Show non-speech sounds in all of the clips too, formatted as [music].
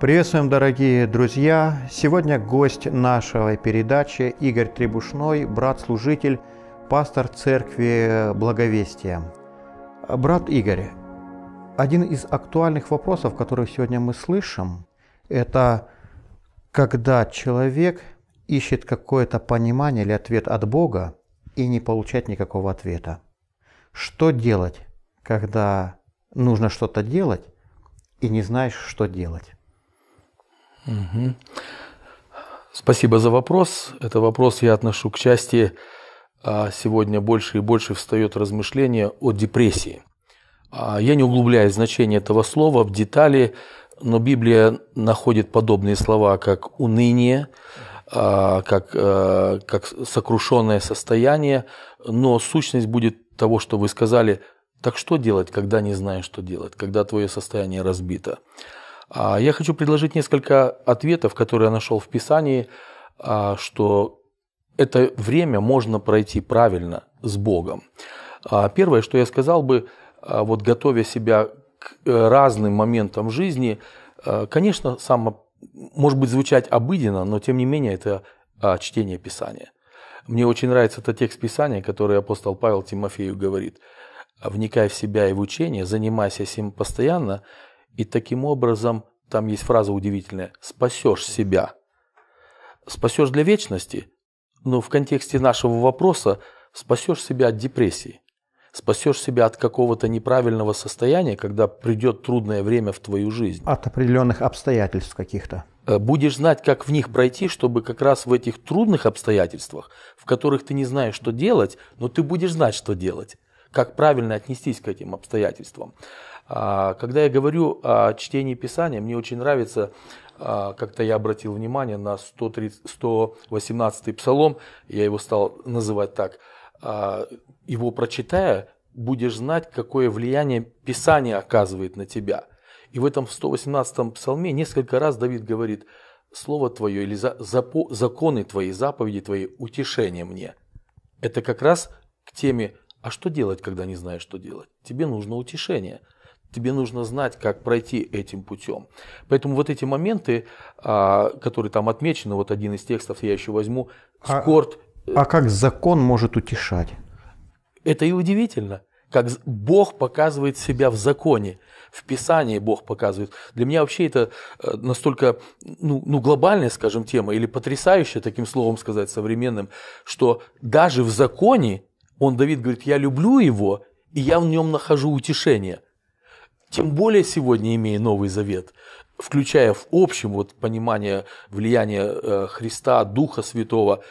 Приветствуем, дорогие друзья! Сегодня гость нашей передачи Игорь Требушной, брат-служитель, пастор церкви Благовестия. Брат Игорь, один из актуальных вопросов, которые сегодня мы слышим, это когда человек ищет какое-то понимание или ответ от Бога и не получает никакого ответа. Что делать, когда нужно что-то делать и не знаешь, что делать? Угу. Спасибо за вопрос. Это вопрос я отношу к части. А сегодня больше и больше встает размышление о депрессии. А я не углубляю значение этого слова в детали, но Библия находит подобные слова, как уныние, а, как, э, как сокрушенное состояние, но сущность будет того, что вы сказали, так что делать, когда не знаешь, что делать, когда твое состояние разбито. А, я хочу предложить несколько ответов, которые я нашел в Писании, а, что это время можно пройти правильно с Богом. А, первое, что я сказал бы, вот готовя себя к э, разным моментам жизни, конечно, само, может быть, звучать обыденно, но тем не менее это чтение Писания. Мне очень нравится этот текст Писания, который апостол Павел Тимофею говорит. «Вникай в себя и в учение, занимайся этим постоянно, и таким образом, там есть фраза удивительная, спасешь себя. Спасешь для вечности, но ну, в контексте нашего вопроса спасешь себя от депрессии, спасешь себя от какого-то неправильного состояния, когда придет трудное время в твою жизнь. От определенных обстоятельств каких-то. Э, будешь знать, как в них пройти, чтобы как раз в этих трудных обстоятельствах, в которых ты не знаешь, что делать, но ты будешь знать, что делать, как правильно отнестись к этим обстоятельствам. А, когда я говорю о чтении Писания, мне очень нравится, а, как-то я обратил внимание на 118-й псалом, я его стал называть так. А, его прочитая, будешь знать, какое влияние Писание оказывает на тебя. И в этом 118-м псалме несколько раз Давид говорит, «Слово Твое или запо, законы Твои, заповеди Твои, утешение мне». Это как раз к теме «А что делать, когда не знаешь, что делать?» Тебе нужно утешение – тебе нужно знать, как пройти этим путем. Поэтому вот эти моменты, а, которые там отмечены, вот один из текстов я еще возьму, а скорт. А, а как закон может утешать? Это и удивительно, как Бог показывает себя в законе, в Писании Бог показывает. Для меня вообще это э, настолько ну, ну, глобальная, скажем, тема, или потрясающая, таким словом сказать, современным, что даже в законе он, Давид, говорит, я люблю его, и я в нем нахожу утешение – тем более сегодня, имея Новый Завет, включая в общем вот понимание влияния э, Христа, Духа Святого,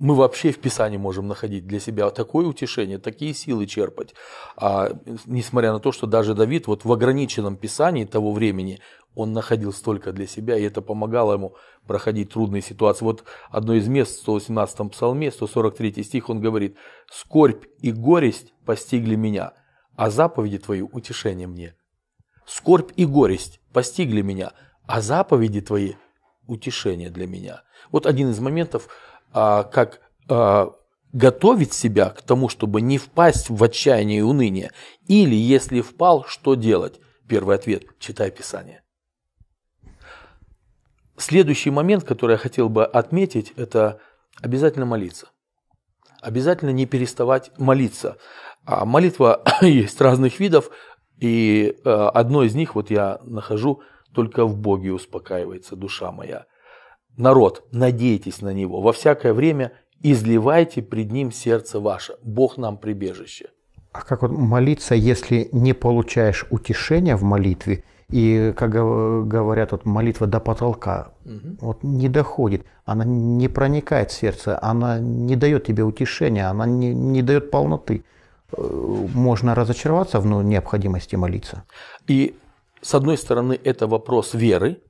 мы вообще в Писании можем находить для себя такое утешение, такие силы черпать. А, несмотря на то, что даже Давид вот в ограниченном Писании того времени, он находил столько для себя, и это помогало ему проходить трудные ситуации. Вот одно из мест в 118-м псалме, 143 стих, он говорит, «Скорбь и горесть постигли меня, а заповеди твои – утешение мне». Скорбь и горесть постигли меня, а заповеди твои – утешение для меня. Вот один из моментов, а, как а, готовить себя к тому, чтобы не впасть в отчаяние и уныние. Или, если впал, что делать? Первый ответ – читай Писание. Следующий момент, который я хотел бы отметить, это обязательно молиться. Обязательно не переставать молиться. А молитва [coughs] есть разных видов. И э, одно из них, вот я нахожу, только в Боге успокаивается душа моя. Народ, надейтесь на Него во всякое время, изливайте пред Ним сердце ваше. Бог нам прибежище. А как вот молиться, если не получаешь утешения в молитве, и, как говорят, вот молитва до потолка, угу. вот не доходит, она не проникает в сердце, она не дает тебе утешения, она не, не дает полноты можно разочароваться в ну, необходимости молиться. И с одной стороны, это вопрос веры.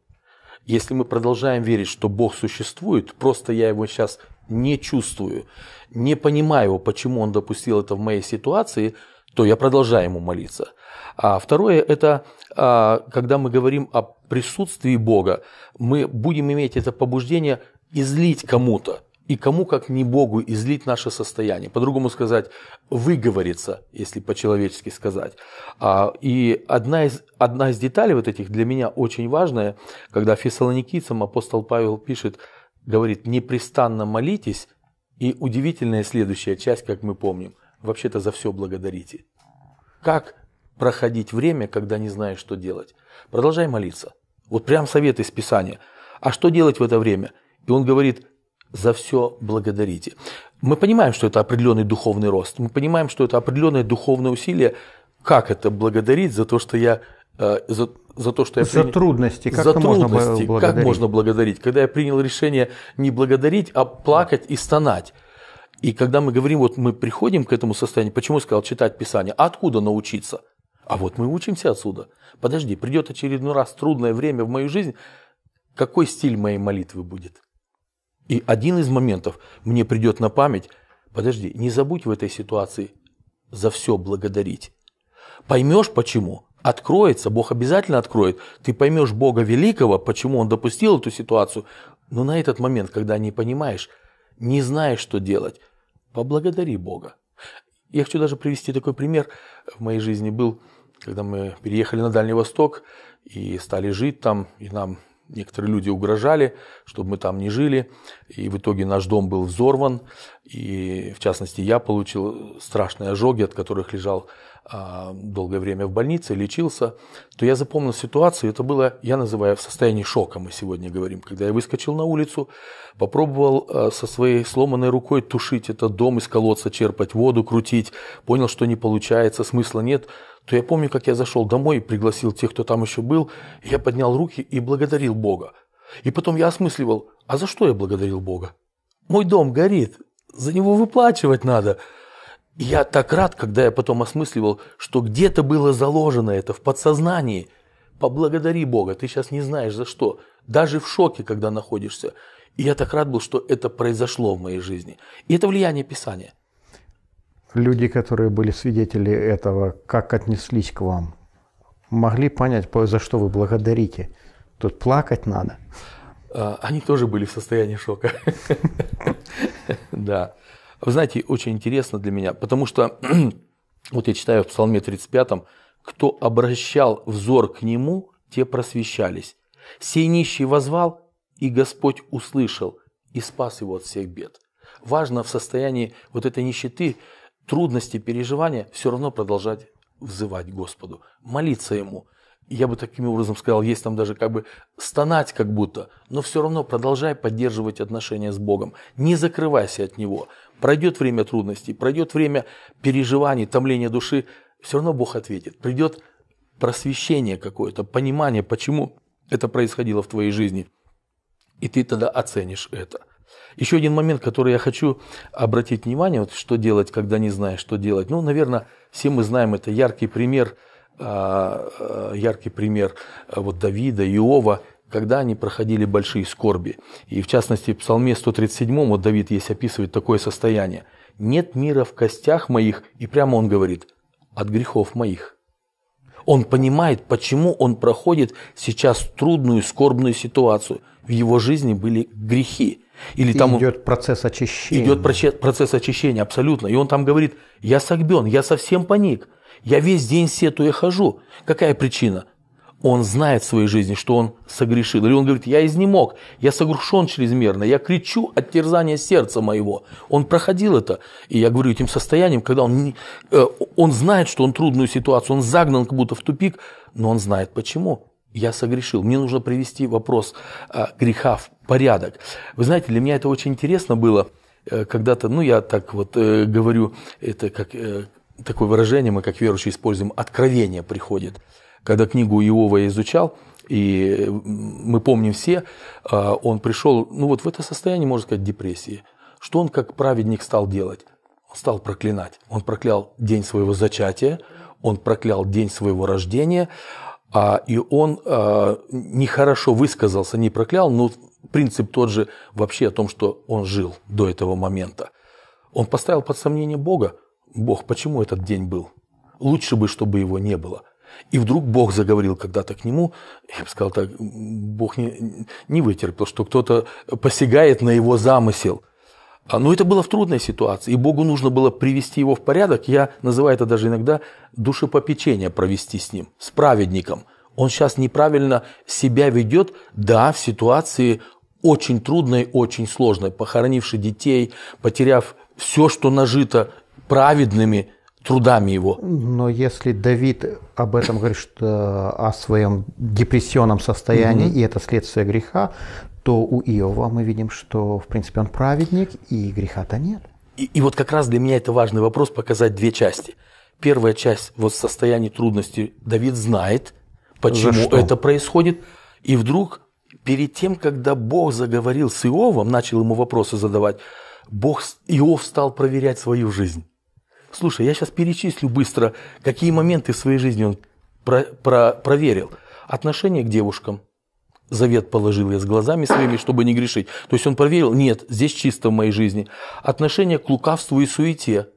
Если мы продолжаем верить, что Бог существует, просто я его сейчас не чувствую, не понимаю, почему он допустил это в моей ситуации, то я продолжаю ему молиться. А второе – это а, когда мы говорим о присутствии Бога, мы будем иметь это побуждение излить кому-то, и кому, как не Богу, излить наше состояние. По-другому сказать, выговориться, если по-человечески сказать. А, и одна из, одна из деталей вот этих для меня очень важная, когда фессалоникийцам апостол Павел пишет, говорит, непрестанно молитесь, и удивительная следующая часть, как мы помним, вообще-то за все благодарите. Как проходить время, когда не знаешь, что делать? Продолжай молиться. Вот прям совет из Писания. А что делать в это время? И он говорит, за все благодарите. Мы понимаем, что это определенный духовный рост, мы понимаем, что это определенное духовное усилие, как это благодарить за то, что я э, за, за то, что я за приня... трудности, как за трудности, можно как можно благодарить, когда я принял решение не благодарить, а плакать и стонать. И когда мы говорим, вот мы приходим к этому состоянию, почему я сказал читать Писание, откуда научиться? А вот мы учимся отсюда. Подожди, придет очередной раз трудное время в мою жизнь, какой стиль моей молитвы будет? И один из моментов мне придет на память, подожди, не забудь в этой ситуации за все благодарить. Поймешь почему? Откроется, Бог обязательно откроет. Ты поймешь Бога Великого, почему Он допустил эту ситуацию. Но на этот момент, когда не понимаешь, не знаешь, что делать, поблагодари Бога. Я хочу даже привести такой пример. В моей жизни был, когда мы переехали на Дальний Восток и стали жить там, и нам некоторые люди угрожали, чтобы мы там не жили. И в итоге наш дом был взорван. И, в частности, я получил страшные ожоги, от которых лежал а, долгое время в больнице, лечился, то я запомнил ситуацию, это было, я называю, в состоянии шока, мы сегодня говорим, когда я выскочил на улицу, попробовал а, со своей сломанной рукой тушить этот дом из колодца, черпать воду, крутить, понял, что не получается, смысла нет, то я помню, как я зашел домой пригласил тех, кто там еще был, я поднял руки и благодарил Бога. И потом я осмысливал, а за что я благодарил Бога? Мой дом горит, за него выплачивать надо – и я так рад, когда я потом осмысливал, что где-то было заложено это в подсознании. Поблагодари Бога, ты сейчас не знаешь за что, даже в шоке, когда находишься. И я так рад был, что это произошло в моей жизни. И это влияние Писания. Люди, которые были свидетели этого, как отнеслись к вам? Могли понять, за что вы благодарите? Тут плакать надо. А, они тоже были в состоянии шока. [laughs] Да. Вы знаете, очень интересно для меня, потому что [clears throat] вот я читаю в Псалме 35, кто обращал взор к нему, те просвещались. Сей нищий возвал, и Господь услышал, и спас его от всех бед. Важно в состоянии вот этой нищеты, трудности, переживания все равно продолжать взывать Господу, молиться Ему. Я бы таким образом сказал, есть там даже как бы стонать как будто, но все равно продолжай поддерживать отношения с Богом. Не закрывайся от Него. Пройдет время трудностей, пройдет время переживаний, томления души, все равно Бог ответит. Придет просвещение какое-то, понимание, почему это происходило в твоей жизни. И ты тогда оценишь это. Еще один момент, который я хочу обратить внимание, вот что делать, когда не знаешь, что делать. Ну, наверное, все мы знаем, это яркий пример, а, а, яркий пример а, вот Давида, Иова, когда они проходили большие скорби. И в частности, в Псалме 137 вот Давид есть описывает такое состояние. «Нет мира в костях моих», и прямо он говорит, «от грехов моих». Он понимает, почему он проходит сейчас трудную, скорбную ситуацию. В его жизни были грехи. Или и там идет процесс очищения. Идет процесс очищения, абсолютно. И он там говорит, я согбен, я совсем паник, я весь день сетуя хожу. Какая причина? он знает в своей жизни, что он согрешил. Или он говорит, я изнемог, я согрушен чрезмерно, я кричу от терзания сердца моего. Он проходил это. И я говорю этим состоянием, когда он, не, э, он знает, что он трудную ситуацию, он загнан как будто в тупик, но он знает почему. Я согрешил. Мне нужно привести вопрос э, греха в порядок. Вы знаете, для меня это очень интересно было. Э, когда-то, ну я так вот говорю, это как такое выражение мы как верующие используем, откровение приходит когда книгу Иова я изучал, и мы помним все, а, он пришел, ну вот в это состояние, можно сказать, депрессии. Что он как праведник стал делать? Он стал проклинать. Он проклял день своего зачатия, он проклял день своего рождения, а, и он а, нехорошо высказался, не проклял, но принцип тот же вообще о том, что он жил до этого момента. Он поставил под сомнение Бога. Бог, почему этот день был? Лучше бы, чтобы его не было – и вдруг Бог заговорил когда-то к нему, я бы сказал так, Бог не, не вытерпел, что кто-то посягает на его замысел. А, Но ну, это было в трудной ситуации, и Богу нужно было привести его в порядок. Я называю это даже иногда душепопечение провести с ним, с праведником. Он сейчас неправильно себя ведет, да, в ситуации очень трудной, очень сложной, похоронивший детей, потеряв все, что нажито праведными – трудами его. Но если Давид об этом говорит, что о своем депрессионном состоянии, угу. и это следствие греха, то у Иова мы видим, что, в принципе, он праведник, и греха-то нет. И, и вот как раз для меня это важный вопрос показать две части. Первая часть, вот состояние трудности, Давид знает, почему это происходит, и вдруг перед тем, когда Бог заговорил с Иовом, начал ему вопросы задавать, Бог, Иов стал проверять свою жизнь слушай, я сейчас перечислю быстро, какие моменты в своей жизни он про, про, проверил. Отношение к девушкам. Завет положил я с глазами своими, чтобы не грешить. То есть он проверил, нет, здесь чисто в моей жизни. Отношение к лукавству и суете.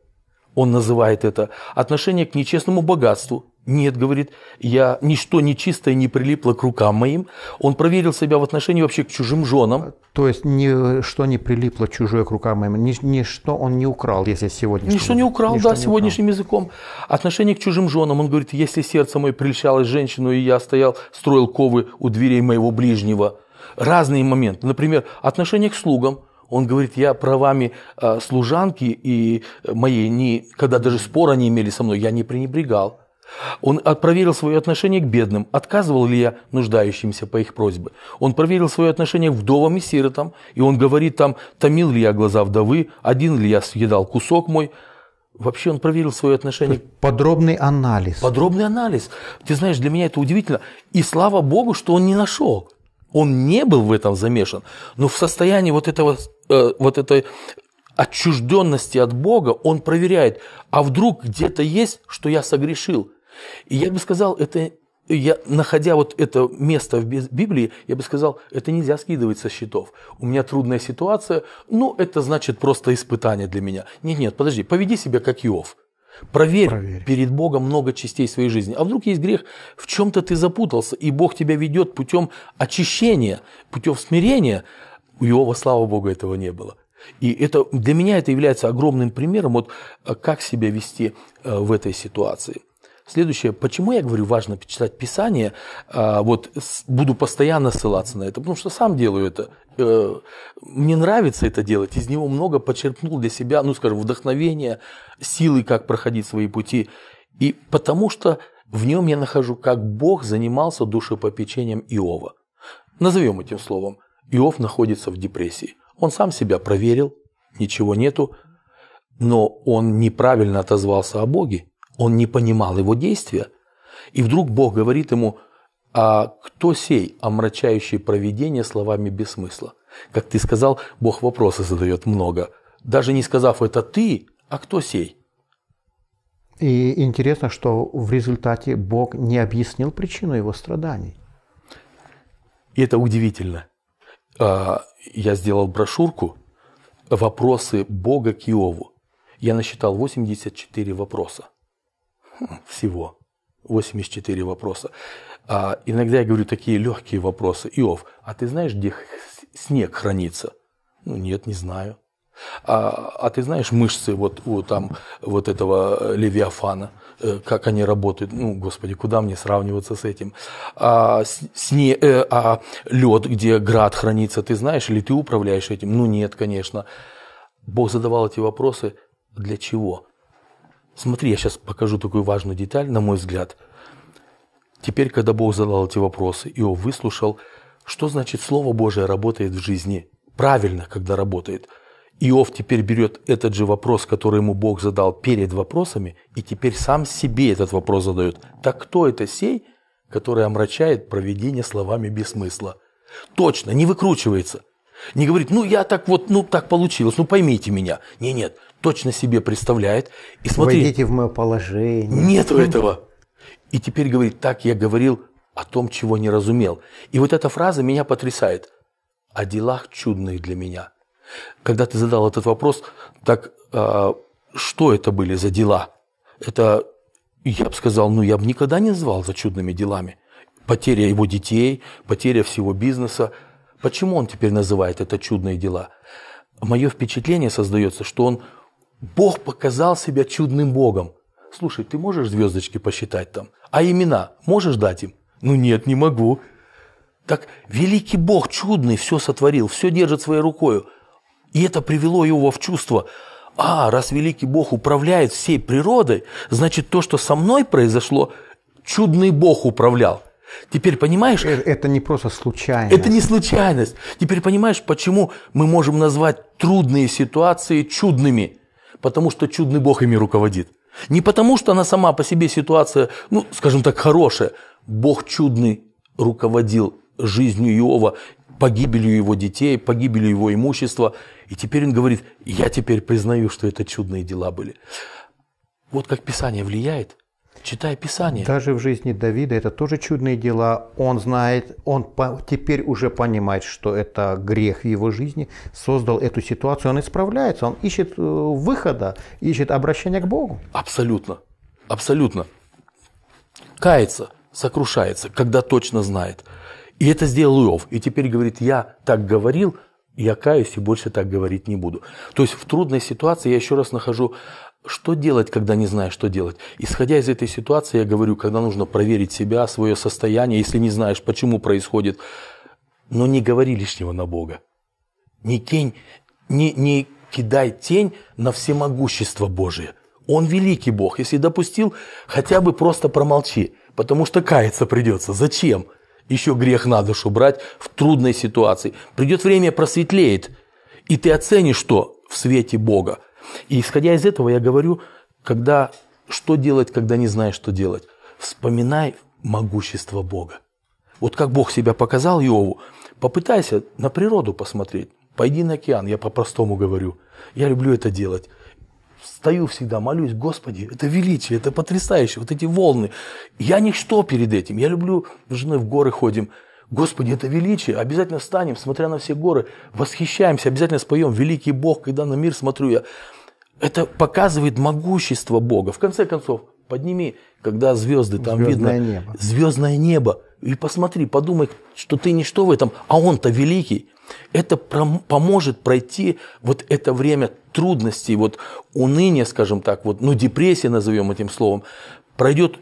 Он называет это. Отношение к нечестному богатству. Нет, говорит, я ничто нечистое не прилипло к рукам моим. Он проверил себя в отношении вообще к чужим женам. То есть ничто не прилипло чужое к рукам моим, ничто он не украл, если сегодня. Ничто не украл, ничто да, не сегодняшним украл. языком. Отношение к чужим женам, он говорит, если сердце мое прельщалось женщину, и я стоял, строил ковы у дверей моего ближнего. Разные моменты. Например, отношение к слугам. Он говорит, я правами э, служанки и моей, не, когда даже спора не имели со мной, я не пренебрегал. Он проверил свое отношение к бедным, отказывал ли я нуждающимся по их просьбе. Он проверил свое отношение к вдовам и сиротам, и он говорит там, томил ли я глаза вдовы, один ли я съедал кусок мой. Вообще он проверил свое отношение. Подробный анализ. Подробный анализ. Ты знаешь, для меня это удивительно. И слава Богу, что он не нашел. Он не был в этом замешан. Но в состоянии вот этого, э, вот этой отчужденности от Бога он проверяет, а вдруг где-то есть, что я согрешил – и я бы сказал, это я, находя вот это место в Библии, я бы сказал, это нельзя скидывать со счетов. У меня трудная ситуация, ну, это значит просто испытание для меня. Нет, нет, подожди, поведи себя как Иов. Проверь, Проверь перед Богом много частей своей жизни. А вдруг есть грех, в чем-то ты запутался, и Бог тебя ведет путем очищения, путем смирения. У Иова, слава Богу, этого не было. И это, для меня это является огромным примером, вот, э, как себя вести э, в этой ситуации. Следующее, почему я говорю, важно читать Писание, а, вот буду постоянно ссылаться на это, потому что сам делаю это. Э, мне нравится это делать, из него много почерпнул для себя, ну, скажем, вдохновения, силы, как проходить свои пути. И потому что в нем я нахожу, как Бог занимался душепопечением Иова. Назовем этим словом. Иов находится в депрессии. Он сам себя проверил, ничего нету, но он неправильно отозвался о Боге, он не понимал его действия. И вдруг Бог говорит ему, а кто сей, омрачающий проведение словами бессмысла, Как ты сказал, Бог вопросы задает много. Даже не сказав это ты, а кто сей? И интересно, что в результате Бог не объяснил причину его страданий. И это удивительно. А, я сделал брошюрку «Вопросы Бога к Иову». Я насчитал 84 вопроса всего. 84 вопроса. А, иногда я говорю такие легкие вопросы. Иов, а ты знаешь, где снег хранится? Ну, нет, не знаю. А, а ты знаешь мышцы вот у там вот этого э, левиафана, э, как они работают? Ну, господи, куда мне сравниваться с этим? А, э, а лед, где град хранится, ты знаешь или ты управляешь этим? Ну, нет, конечно. Бог задавал эти вопросы для чего? Смотри, я сейчас покажу такую важную деталь, на мой взгляд. Теперь, когда Бог задал эти вопросы, Иов выслушал, что значит Слово Божие работает в жизни. Правильно, когда работает. Иов теперь берет этот же вопрос, который ему Бог задал перед вопросами, и теперь сам себе этот вопрос задает. Так кто это сей, который омрачает проведение словами без смысла? Точно, не выкручивается. Не говорит, ну я так вот, ну так получилось, ну поймите меня. Не, нет, точно себе представляет. И смотри, Войдите в мое положение. Нету этого. И теперь говорит, так я говорил о том, чего не разумел. И вот эта фраза меня потрясает. О делах чудных для меня. Когда ты задал этот вопрос, так э, что это были за дела? Это, я бы сказал, ну я бы никогда не звал за чудными делами. Потеря его детей, потеря всего бизнеса. Почему он теперь называет это чудные дела? Мое впечатление создается, что он Бог показал себя чудным Богом. Слушай, ты можешь звездочки посчитать там? А имена можешь дать им? Ну нет, не могу. Так великий Бог чудный все сотворил, все держит своей рукой. И это привело его в чувство. А, раз великий Бог управляет всей природой, значит то, что со мной произошло, чудный Бог управлял. Теперь понимаешь? Э, это не просто случайность. Это не случайность. Теперь понимаешь, почему мы можем назвать трудные ситуации чудными – потому что чудный Бог ими руководит. Не потому, что она сама по себе ситуация, ну, скажем так, хорошая. Бог чудный руководил жизнью Иова, погибелью его детей, погибелью его имущества. И теперь он говорит, я теперь признаю, что это чудные дела были. Вот как Писание влияет – читай Писание. Даже в жизни Давида это тоже чудные дела. Он знает, он теперь уже понимает, что это грех в его жизни, создал эту ситуацию, он исправляется, он ищет э, выхода, ищет обращения к Богу. Абсолютно, абсолютно. Кается, сокрушается, когда точно знает. И это сделал Иов. И теперь говорит, я так говорил, я каюсь и больше так говорить не буду. То есть в трудной ситуации я еще раз нахожу что делать, когда не знаешь, что делать? Исходя из этой ситуации, я говорю, когда нужно проверить себя, свое состояние, если не знаешь, почему происходит. Но не говори лишнего на Бога. Не, тень, не, не кидай тень на всемогущество Божие. Он великий Бог. Если допустил, хотя бы просто промолчи, потому что каяться придется. Зачем? Еще грех на душу брать в трудной ситуации. Придет время, просветлеет, и ты оценишь, что в свете Бога. И исходя из этого я говорю, когда, что делать, когда не знаешь, что делать? Вспоминай могущество Бога. Вот как Бог себя показал Иову, попытайся на природу посмотреть. Пойди на океан, я по-простому говорю. Я люблю это делать. Стою всегда, молюсь, Господи, это величие, это потрясающе, вот эти волны. Я ничто перед этим. Я люблю, с женой в горы ходим. Господи, это величие, обязательно встанем, смотря на все горы, восхищаемся, обязательно споем «Великий Бог, когда на мир смотрю я». Это показывает могущество Бога. В конце концов, подними, когда звезды, там звездное видно небо. звездное небо, и посмотри, подумай, что ты ничто в этом, а он-то великий. Это поможет пройти вот это время трудностей, вот уныния, скажем так, вот, ну депрессия назовем этим словом, пройдет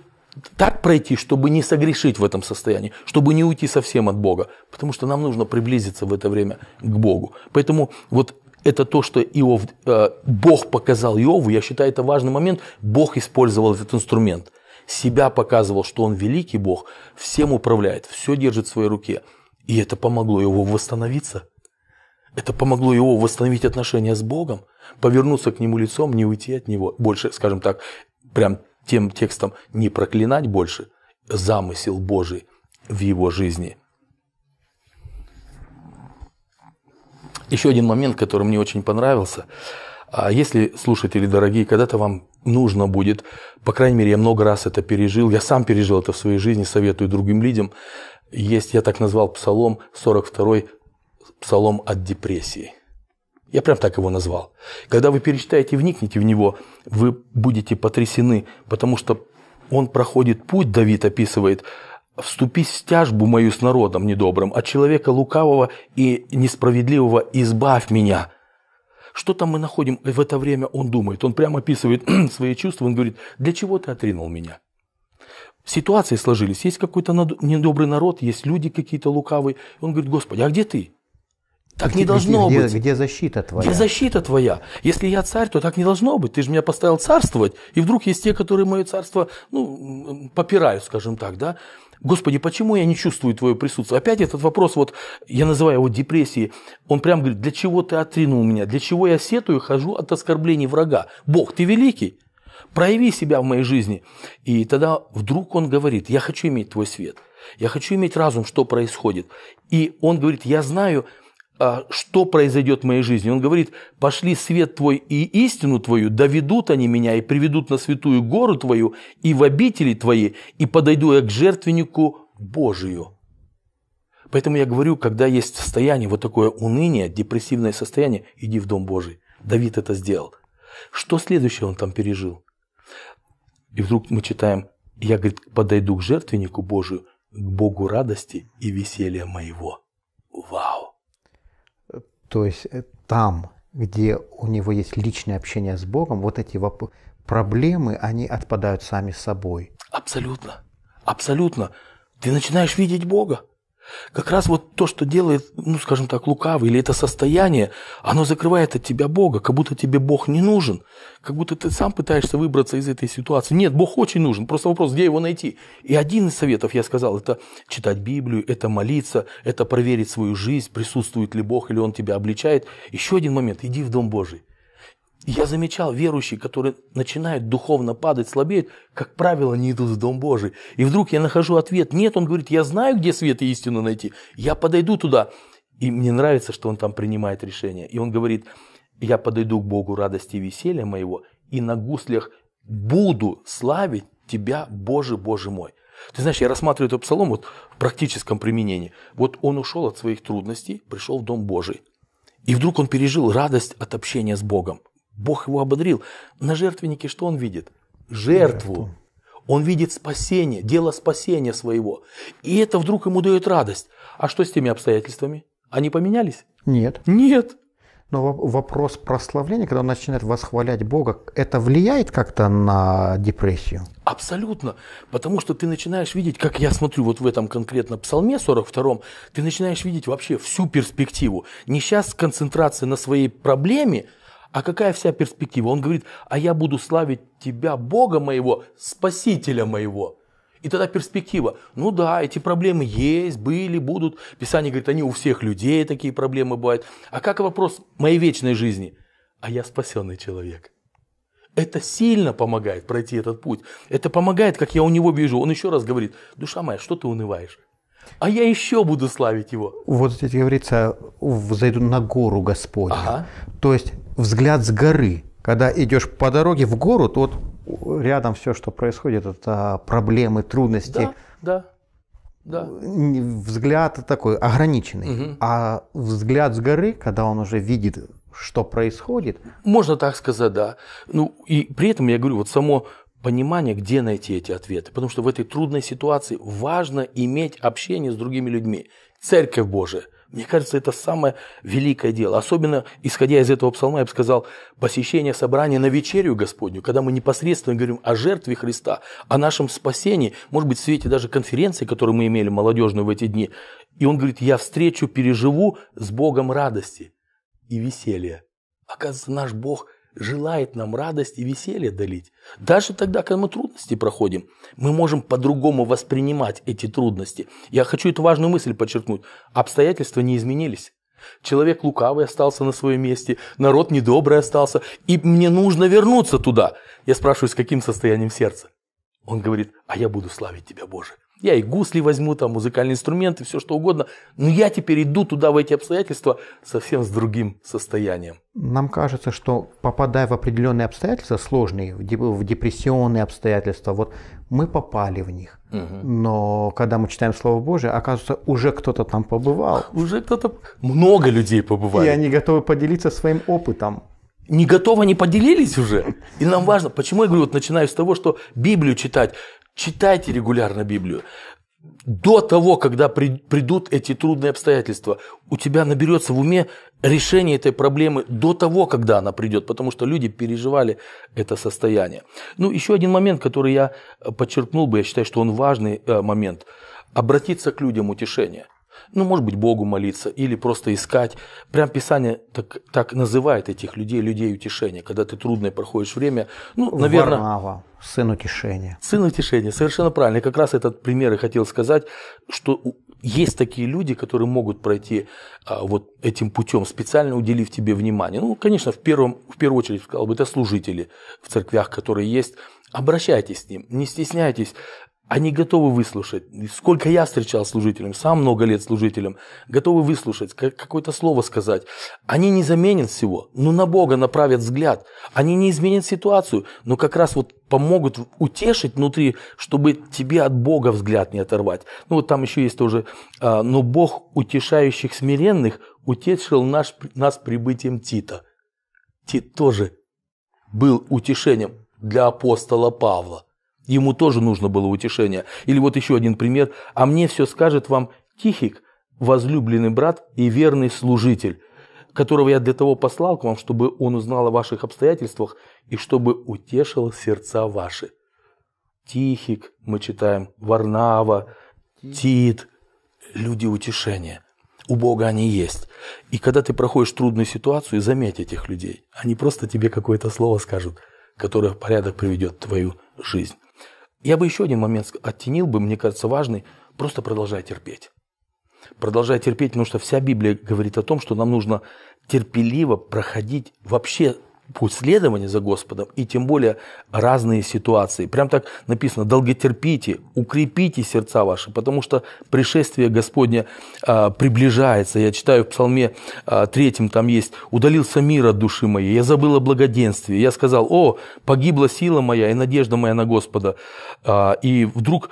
так пройти, чтобы не согрешить в этом состоянии, чтобы не уйти совсем от Бога, потому что нам нужно приблизиться в это время к Богу. Поэтому вот это то, что Иов, э, Бог показал Иову, я считаю, это важный момент, Бог использовал этот инструмент. Себя показывал, что он великий Бог, всем управляет, все держит в своей руке. И это помогло его восстановиться. Это помогло его восстановить отношения с Богом, повернуться к нему лицом, не уйти от него. Больше, скажем так, прям тем текстом не проклинать больше замысел Божий в его жизни. Еще один момент, который мне очень понравился. А если, слушатели дорогие, когда-то вам нужно будет, по крайней мере, я много раз это пережил, я сам пережил это в своей жизни, советую другим людям, есть, я так назвал псалом 42, псалом от депрессии – я прям так его назвал. Когда вы перечитаете и вникнете в него, вы будете потрясены, потому что он проходит путь, Давид описывает, "Вступись в стяжбу мою с народом недобрым, от человека лукавого и несправедливого избавь меня». Что там мы находим в это время, он думает. Он прямо описывает [clears throat] свои чувства, он говорит, «Для чего ты отринул меня?» Ситуации сложились, есть какой-то недобрый народ, есть люди какие-то лукавые. Он говорит, «Господи, а где ты?» Так где, не должно где, быть. Где защита твоя? Где защита твоя? Если я царь, то так не должно быть. Ты же меня поставил царствовать, и вдруг есть те, которые мое царство, ну, попирают, скажем так, да? Господи, почему я не чувствую Твое присутствие? Опять этот вопрос, вот я называю его депрессией, он прям говорит, для чего Ты отринул меня? Для чего я сетую, хожу от оскорблений врага? Бог, Ты великий, прояви себя в моей жизни. И тогда вдруг он говорит, я хочу иметь Твой свет, я хочу иметь разум, что происходит. И он говорит, я знаю, «А что произойдет в моей жизни. Он говорит, пошли свет твой и истину твою, доведут они меня и приведут на святую гору твою и в обители твои, и подойду я к жертвеннику Божию. Поэтому я говорю, когда есть состояние, вот такое уныние, депрессивное состояние, иди в Дом Божий. Давид это сделал. Что следующее он там пережил? И вдруг мы читаем, я, говорит, подойду к жертвеннику Божию, к Богу радости и веселья моего. Вау! То есть э, там, где у него есть личное общение с Богом, вот эти проблемы, они отпадают сами собой. Абсолютно. Абсолютно. Ты начинаешь видеть Бога. Как раз вот то, что делает, ну, скажем так, лукавый, или это состояние, оно закрывает от тебя Бога, как будто тебе Бог не нужен, как будто ты сам пытаешься выбраться из этой ситуации. Нет, Бог очень нужен, просто вопрос, где его найти. И один из советов, я сказал, это читать Библию, это молиться, это проверить свою жизнь, присутствует ли Бог, или Он тебя обличает. Еще один момент, иди в Дом Божий. Я замечал верующие, которые начинают духовно падать, слабеют, как правило, не идут в Дом Божий. И вдруг я нахожу ответ. Нет, он говорит, я знаю, где свет и истину найти. Я подойду туда. И мне нравится, что он там принимает решение. И он говорит, я подойду к Богу радости и веселья моего, и на гуслях буду славить тебя, Боже, Боже мой. Ты знаешь, я рассматриваю этот псалом вот в практическом применении. Вот он ушел от своих трудностей, пришел в Дом Божий. И вдруг он пережил радость от общения с Богом. Бог его ободрил. На жертвеннике что он видит? Жертву. Он видит спасение, дело спасения своего. И это вдруг ему дает радость. А что с теми обстоятельствами? Они поменялись? Нет. Нет. Но вопрос прославления, когда он начинает восхвалять Бога, это влияет как-то на депрессию? Абсолютно. Потому что ты начинаешь видеть, как я смотрю вот в этом конкретно псалме 42, ты начинаешь видеть вообще всю перспективу. Не сейчас концентрация на своей проблеме, а какая вся перспектива? Он говорит, а я буду славить тебя, Бога моего, Спасителя моего. И тогда перспектива. Ну да, эти проблемы есть, были, будут. Писание говорит, они у всех людей такие проблемы бывают. А как вопрос моей вечной жизни? А я спасенный человек. Это сильно помогает пройти этот путь. Это помогает, как я у него вижу. Он еще раз говорит, душа моя, что ты унываешь? а я еще буду славить Его. Вот здесь говорится, зайду на гору Господня. Ага. То есть взгляд с горы. Когда идешь по дороге в гору, то вот рядом все, что происходит, это а, проблемы, трудности. Да, да. да. Взгляд такой ограниченный. Угу. А взгляд с горы, когда он уже видит, что происходит. Можно так сказать, да. Ну и при этом я говорю, вот само понимание, где найти эти ответы. Потому что в этой трудной ситуации важно иметь общение с другими людьми. Церковь Божия. Мне кажется, это самое великое дело. Особенно, исходя из этого псалма, я бы сказал, посещение собрания на вечерю Господню, когда мы непосредственно говорим о жертве Христа, о нашем спасении, может быть, в свете даже конференции, которую мы имели молодежную в эти дни. И он говорит, я встречу переживу с Богом радости и веселья. Оказывается, наш Бог – желает нам радость и веселье долить, Даже тогда, когда мы трудности проходим, мы можем по-другому воспринимать эти трудности. Я хочу эту важную мысль подчеркнуть. Обстоятельства не изменились. Человек лукавый остался на своем месте, народ недобрый остался, и мне нужно вернуться туда. Я спрашиваю, с каким состоянием сердца? Он говорит, а я буду славить тебя, Боже, я и гусли возьму, там, музыкальные инструменты, все что угодно. Но я теперь иду туда, в эти обстоятельства, совсем с другим состоянием. Нам кажется, что попадая в определенные обстоятельства сложные, в депрессионные обстоятельства, вот мы попали в них. Угу. Но когда мы читаем Слово Божие, оказывается, уже кто-то там побывал. Уже кто-то... Много людей побывали. И они готовы поделиться своим опытом не готовы, не поделились уже. И нам важно, почему я говорю, вот начинаю с того, что Библию читать, Читайте регулярно Библию. До того, когда придут эти трудные обстоятельства, у тебя наберется в уме решение этой проблемы до того, когда она придет, потому что люди переживали это состояние. Ну, еще один момент, который я подчеркнул бы, я считаю, что он важный э, момент. Обратиться к людям утешения ну, может быть, Богу молиться или просто искать. Прям Писание так, так называет этих людей, людей утешения, когда ты трудное проходишь время. Ну, наверное... Варнава, сын утешения. Сын утешения, совершенно правильно. Я как раз этот пример и хотел сказать, что есть такие люди, которые могут пройти а, вот этим путем, специально уделив тебе внимание. Ну, конечно, в, первом, в первую очередь, сказал бы, это служители в церквях, которые есть. Обращайтесь с ним, не стесняйтесь они готовы выслушать. Сколько я встречал служителям, сам много лет служителям, готовы выслушать, какое-то слово сказать. Они не заменят всего, но на Бога направят взгляд. Они не изменят ситуацию, но как раз вот помогут утешить внутри, чтобы тебе от Бога взгляд не оторвать. Ну вот там еще есть тоже, а, но Бог утешающих смиренных утешил наш, нас прибытием Тита. Тит тоже был утешением для апостола Павла. Ему тоже нужно было утешение. Или вот еще один пример. «А мне все скажет вам Тихик, возлюбленный брат и верный служитель, которого я для того послал к вам, чтобы он узнал о ваших обстоятельствах и чтобы утешил сердца ваши». Тихик, мы читаем, Варнава, Тит, люди утешения. У Бога они есть. И когда ты проходишь трудную ситуацию, заметь этих людей. Они просто тебе какое-то слово скажут, которое в порядок приведет твою жизнь. Я бы еще один момент оттенил бы, мне кажется, важный. Просто продолжай терпеть. Продолжай терпеть, потому что вся Библия говорит о том, что нам нужно терпеливо проходить вообще путь следования за Господом и тем более разные ситуации. Прям так написано, долготерпите, укрепите сердца ваши, потому что пришествие Господня а, приближается. Я читаю в Псалме а, 3, там есть «Удалился мир от души моей, я забыл о благоденствии, я сказал, о, погибла сила моя и надежда моя на Господа». А, и вдруг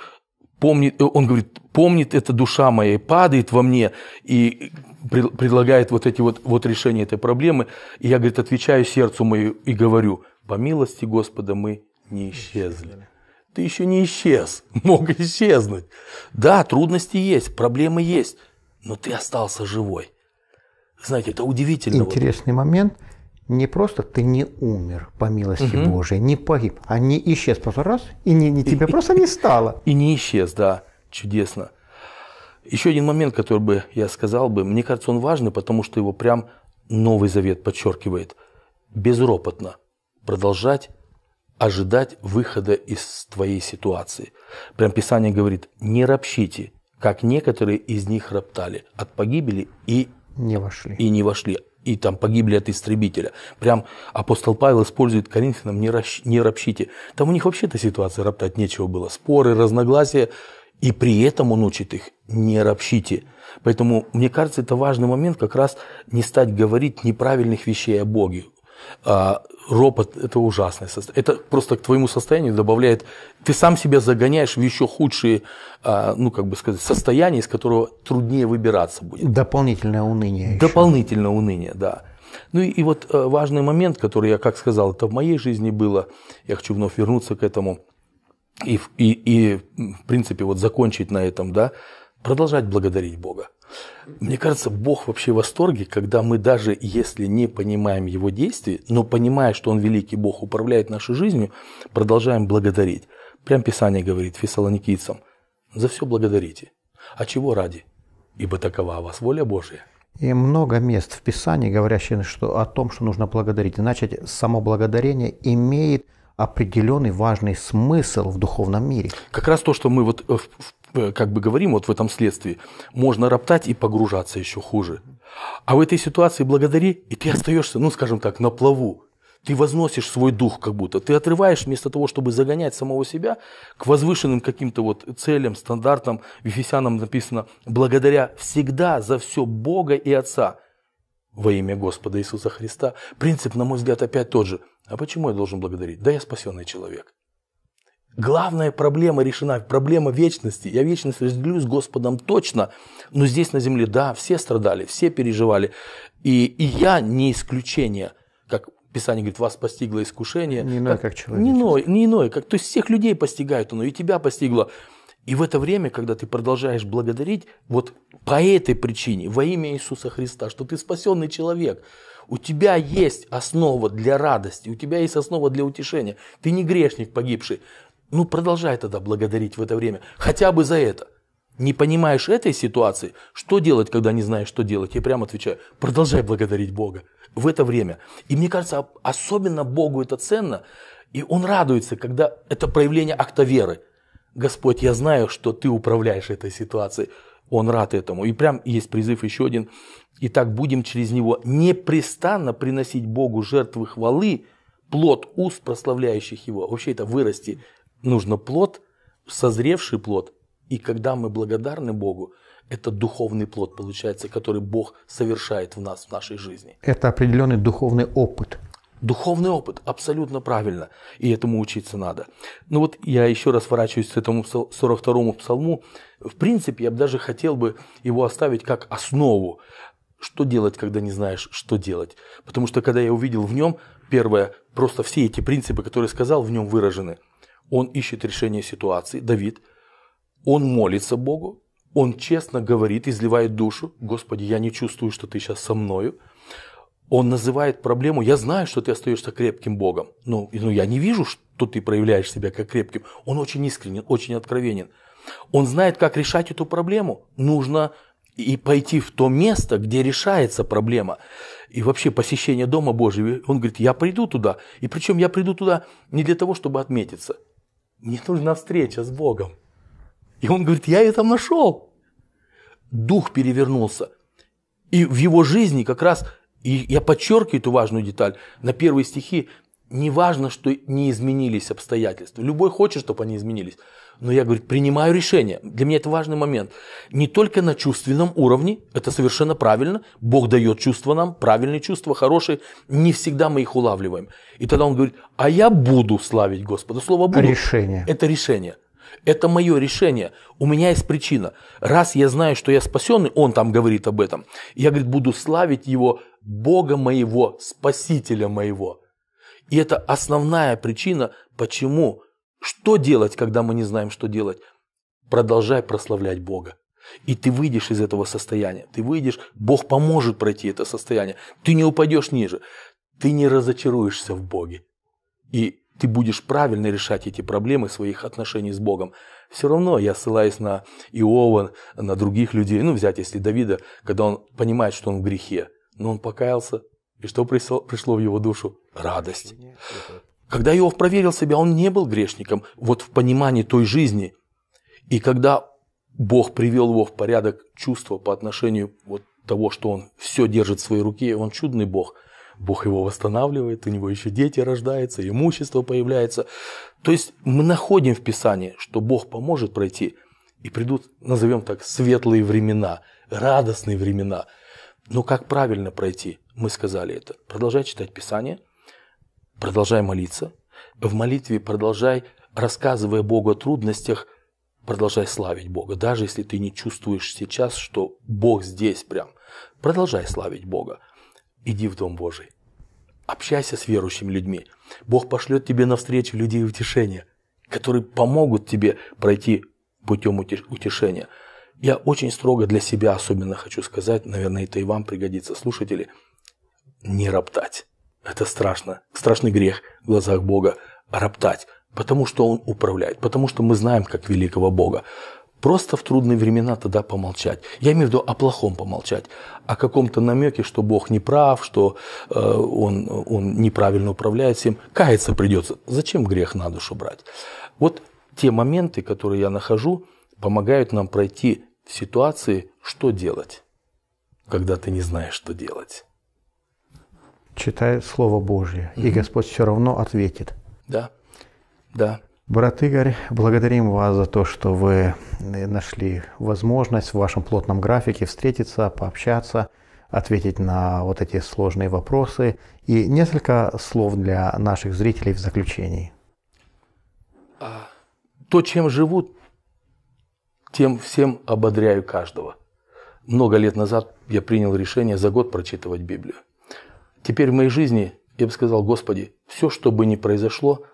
помнит, э, он говорит, помнит эта душа моя, падает во мне, и предлагает вот эти вот, вот решения этой проблемы. И я, говорит, отвечаю сердцу мою и говорю, по милости Господа мы не исчезли. Ты еще не исчез, [laughs] мог исчезнуть. Да, трудности есть, проблемы есть, но ты остался живой. Знаете, это удивительно. Интересный вот. момент. Не просто ты не умер по милости угу. Божией, не погиб, а не исчез просто раз, и не, не тебя просто не [laughs] стало. И не исчез, да, чудесно. Еще один момент, который бы я сказал бы, мне кажется, он важный, потому что его прям Новый Завет подчеркивает. Безропотно продолжать ожидать выхода из твоей ситуации. Прям Писание говорит, не ропщите, как некоторые из них роптали от погибели и не вошли. И не вошли и там погибли от истребителя. Прям апостол Павел использует Коринфянам «не, рощ, не ропщите». Там у них вообще-то ситуация роптать нечего было. Споры, разногласия – и при этом он учит их не рабщите. Поэтому, мне кажется, это важный момент как раз не стать говорить неправильных вещей о Боге. А, ропот – это ужасное состояние. Это просто к твоему состоянию добавляет… Ты сам себя загоняешь в еще худшие, а, ну, как бы сказать, состояния, из которого труднее выбираться будет. Дополнительное уныние. Дополнительное еще. уныние, да. Ну и, и вот э, важный момент, который я, как сказал, это в моей жизни было, я хочу вновь вернуться к этому – и, и, и, в принципе, вот закончить на этом, да, продолжать благодарить Бога. Мне кажется, Бог вообще в восторге, когда мы даже если не понимаем Его действий, но понимая, что Он великий Бог, управляет нашей жизнью, продолжаем благодарить. Прям Писание говорит фессалоникийцам, за все благодарите. А чего ради? Ибо такова вас воля Божья. И много мест в Писании, говорящих что, о том, что нужно благодарить. иначе само благодарение имеет определенный важный смысл в духовном мире. Как раз то, что мы вот э, э, как бы говорим вот в этом следствии, можно роптать и погружаться еще хуже. А в этой ситуации благодари, и ты остаешься, ну скажем так, на плаву. Ты возносишь свой дух как будто. Ты отрываешь вместо того, чтобы загонять самого себя к возвышенным каким-то вот целям, стандартам. В Ефесянам написано «благодаря всегда за все Бога и Отца» во имя Господа Иисуса Христа. Принцип, на мой взгляд, опять тот же – а почему я должен благодарить? Да я спасенный человек. Главная проблема решена, проблема вечности. Я вечность разделю с Господом точно, но здесь на земле, да, все страдали, все переживали. И, и я не исключение, как Писание говорит, вас постигло искушение. Не иное, как, как человек. Не иное, не иное, как, то есть всех людей постигает оно, и тебя постигло. И в это время, когда ты продолжаешь благодарить, вот по этой причине, во имя Иисуса Христа, что ты спасенный человек – у тебя есть основа для радости, у тебя есть основа для утешения. Ты не грешник погибший. Ну, продолжай тогда благодарить в это время, хотя бы за это. Не понимаешь этой ситуации, что делать, когда не знаешь, что делать? Я прямо отвечаю, продолжай благодарить Бога в это время. И мне кажется, особенно Богу это ценно, и Он радуется, когда это проявление акта веры. Господь, я знаю, что Ты управляешь этой ситуацией он рад этому. И прям есть призыв еще один. И так будем через него непрестанно приносить Богу жертвы хвалы, плод уст прославляющих его. Вообще это вырасти. Нужно плод, созревший плод. И когда мы благодарны Богу, это духовный плод получается, который Бог совершает в нас, в нашей жизни. Это определенный духовный опыт – Духовный опыт, абсолютно правильно, и этому учиться надо. Ну вот я еще раз ворачиваюсь к этому 42-му псалму. В принципе, я бы даже хотел бы его оставить как основу. Что делать, когда не знаешь, что делать? Потому что когда я увидел в нем, первое, просто все эти принципы, которые сказал, в нем выражены. Он ищет решение ситуации, Давид. Он молится Богу, он честно говорит, изливает душу. Господи, я не чувствую, что ты сейчас со мною он называет проблему, я знаю, что ты остаешься крепким Богом, но ну, я не вижу, что ты проявляешь себя как крепким. Он очень искренен, очень откровенен. Он знает, как решать эту проблему. Нужно и пойти в то место, где решается проблема. И вообще посещение Дома Божьего, он говорит, я приду туда. И причем я приду туда не для того, чтобы отметиться. Мне нужна встреча с Богом. И он говорит, я ее там нашел. Дух перевернулся. И в его жизни как раз и я подчеркиваю эту важную деталь. На первые стихи не важно, что не изменились обстоятельства. Любой хочет, чтобы они изменились. Но я, говорю, принимаю решение. Для меня это важный момент. Не только на чувственном уровне, это совершенно правильно. Бог дает чувства нам, правильные чувства, хорошие. Не всегда мы их улавливаем. И тогда он говорит, а я буду славить Господа. Слово «буду» – это решение. Это мое решение. У меня есть причина. Раз я знаю, что я спасенный, он там говорит об этом, я, говорит, буду славить его, Бога моего, Спасителя моего. И это основная причина, почему. Что делать, когда мы не знаем, что делать? Продолжай прославлять Бога. И ты выйдешь из этого состояния. Ты выйдешь, Бог поможет пройти это состояние. Ты не упадешь ниже. Ты не разочаруешься в Боге. И ты будешь правильно решать эти проблемы своих отношений с Богом. Все равно я ссылаюсь на Иова, на других людей. Ну, взять, если Давида, когда он понимает, что он в грехе, но он покаялся, и что пришло, в его душу? Радость. Когда Иов проверил себя, он не был грешником, вот в понимании той жизни. И когда Бог привел его в порядок чувства по отношению вот того, что он все держит в своей руке, он чудный Бог, Бог его восстанавливает, у него еще дети рождаются, имущество появляется. То есть мы находим в Писании, что Бог поможет пройти, и придут, назовем так, светлые времена, радостные времена. Но как правильно пройти? Мы сказали это. Продолжай читать Писание, продолжай молиться, в молитве продолжай, рассказывая Богу о трудностях, продолжай славить Бога, даже если ты не чувствуешь сейчас, что Бог здесь прям. Продолжай славить Бога. Иди в Дом Божий. Общайся с верующими людьми. Бог пошлет тебе навстречу людей утешения, которые помогут тебе пройти путем утешения. Я очень строго для себя особенно хочу сказать, наверное, это и вам пригодится, слушатели, не роптать. Это страшно, страшный грех в глазах Бога роптать, потому что Он управляет, потому что мы знаем, как великого Бога. Просто в трудные времена тогда помолчать. Я имею в виду о плохом помолчать, о каком-то намеке, что Бог не прав, что э, он, он неправильно управляет всем. Каяться придется. Зачем грех на душу брать? Вот те моменты, которые я нахожу, помогают нам пройти в ситуации, что делать, когда ты не знаешь, что делать. Читай Слово Божье, угу. и Господь все равно ответит. Да, да. Брат Игорь, благодарим вас за то, что вы нашли возможность в вашем плотном графике встретиться, пообщаться, ответить на вот эти сложные вопросы. И несколько слов для наших зрителей в заключении. А, то, чем живут, тем всем ободряю каждого. Много лет назад я принял решение за год прочитывать Библию. Теперь в моей жизни, я бы сказал, Господи, все, что бы ни произошло –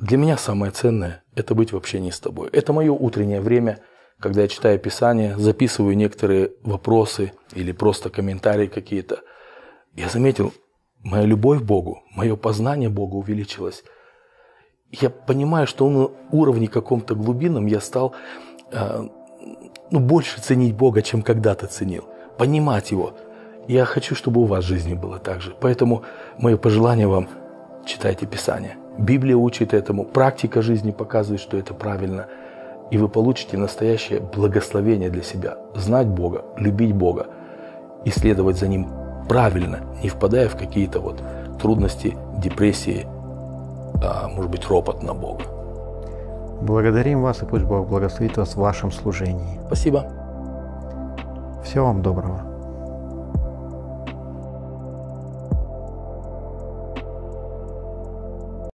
для меня самое ценное – это быть в общении с тобой. Это мое утреннее время, когда я читаю Писание, записываю некоторые вопросы или просто комментарии какие-то. Я заметил, моя любовь к Богу, мое познание Бога увеличилось. Я понимаю, что на уровне каком-то глубинном я стал э, ну, больше ценить Бога, чем когда-то ценил. Понимать Его. Я хочу, чтобы у вас в жизни было так же. Поэтому мое пожелание вам – читайте Писание. Библия учит этому, практика жизни показывает, что это правильно. И вы получите настоящее благословение для себя. Знать Бога, любить Бога и следовать за Ним правильно, не впадая в какие-то вот трудности, депрессии, а, может быть, ропот на Бога. Благодарим вас и пусть Бог благословит вас в вашем служении. Спасибо. Всего вам доброго.